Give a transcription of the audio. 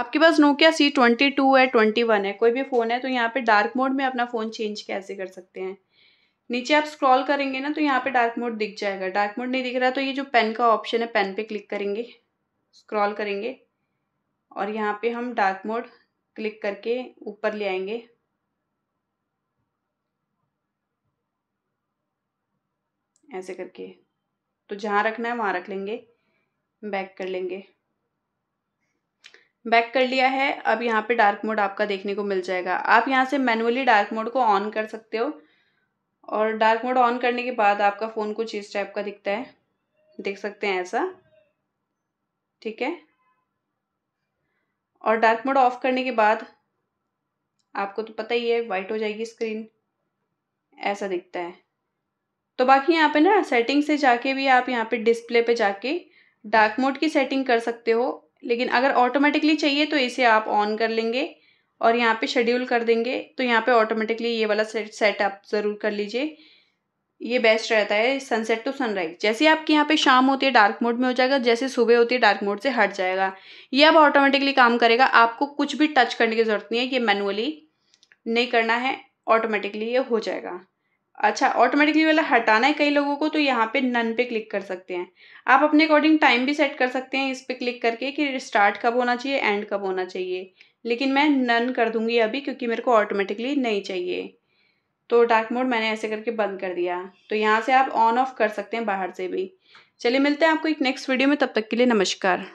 आपके पास Nokia C twenty two है ट्वेंटी वन है कोई भी फ़ोन है तो यहाँ पे डार्क मोड में अपना फ़ोन चेंज कैसे कर सकते हैं नीचे आप स्क्रॉल करेंगे ना तो यहाँ पे डार्क मोड दिख जाएगा डार्क मोड नहीं दिख रहा तो ये जो पेन का ऑप्शन है पेन पे क्लिक करेंगे स्क्रॉल करेंगे और यहाँ पे हम डार्क मोड क्लिक करके ऊपर ले आएंगे ऐसे करके तो जहाँ रखना है वहाँ रख लेंगे बैक कर लेंगे बैक कर लिया है अब यहाँ पे डार्क मोड आपका देखने को मिल जाएगा आप यहाँ से मैनुअली डार्क मोड को ऑन कर सकते हो और डार्क मोड ऑन करने के बाद आपका फ़ोन कुछ इस टाइप का दिखता है देख सकते हैं ऐसा ठीक है और डार्क मोड ऑफ करने के बाद आपको तो पता ही है वाइट हो जाएगी स्क्रीन ऐसा दिखता है तो बाकी यहाँ पे ना सेटिंग से जाके भी आप यहाँ पे डिस्प्ले पे जाके डार्क मोड की सेटिंग कर सकते हो लेकिन अगर ऑटोमेटिकली चाहिए तो इसे आप ऑन कर लेंगे और यहाँ पे शेड्यूल कर देंगे तो यहाँ पे ऑटोमेटिकली ये वाला सेट सेट आप ज़रूर कर लीजिए ये बेस्ट रहता है सनसेट टू सनराइज जैसे आपके यहाँ पे शाम होती है डार्क मोड में हो जाएगा जैसे सुबह होती है डार्क मोड से हट जाएगा ये अब ऑटोमेटिकली काम करेगा आपको कुछ भी टच करने की ज़रूरत नहीं है ये मैनुअली नहीं करना है ऑटोमेटिकली ये हो जाएगा अच्छा ऑटोमेटिकली वाला हटाना है कई लोगों को तो यहाँ पे नन पे क्लिक कर सकते हैं आप अपने अकॉर्डिंग टाइम भी सेट कर सकते हैं इस पर क्लिक करके कि स्टार्ट कब होना चाहिए एंड कब होना चाहिए लेकिन मैं नन कर दूंगी अभी क्योंकि मेरे को ऑटोमेटिकली नहीं चाहिए तो डार्क मोड मैंने ऐसे करके बंद कर दिया तो यहाँ से आप ऑन ऑफ कर सकते हैं बाहर से भी चलिए मिलते हैं आपको एक नेक्स्ट वीडियो में तब तक के लिए नमस्कार